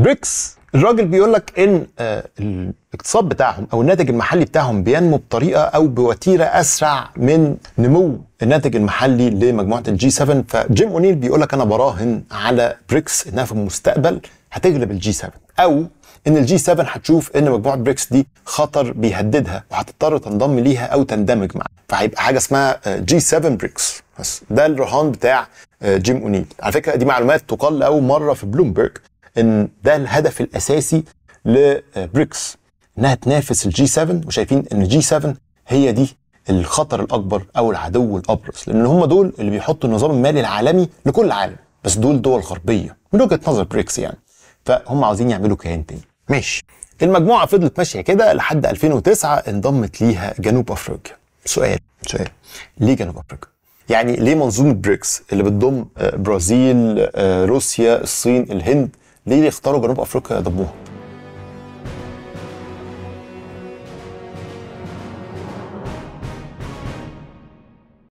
بريكس الراجل بيقول لك ان آه، الاقتصاد بتاعهم او الناتج المحلي بتاعهم بينمو بطريقه او بوتيره اسرع من نمو الناتج المحلي لمجموعه الجي 7 فجيم اونيل بيقول لك انا براهن على بريكس انها في المستقبل هتغلب الجي 7 او ان الجي 7 هتشوف ان مجموعه بريكس دي خطر بيهددها وهتضطر تنضم ليها او تندمج معاها فهيبقى حاجه اسمها جي آه، 7 بريكس بس ده الرهان بتاع آه، جيم اونيل على فكره دي معلومات تقال لاول مره في بلومبرج ان ده الهدف الاساسي لبريكس آه، انها تنافس الجي 7 وشايفين ان الجي 7 هي دي الخطر الاكبر او العدو الابرز لان هم دول اللي بيحطوا النظام المالي العالمي لكل عالم بس دول دول غربيه من وجهه نظر بريكس يعني فهم عاوزين يعملوا كيان تاني ماشي المجموعه فضلت ماشيه كده لحد 2009 انضمت ليها جنوب افريقيا سؤال سؤال ليه جنوب افريقيا يعني ليه منظومه بريكس اللي بتضم آه، برازيل آه، روسيا الصين الهند ليه يختاروا جنوب افريقيا يضموها؟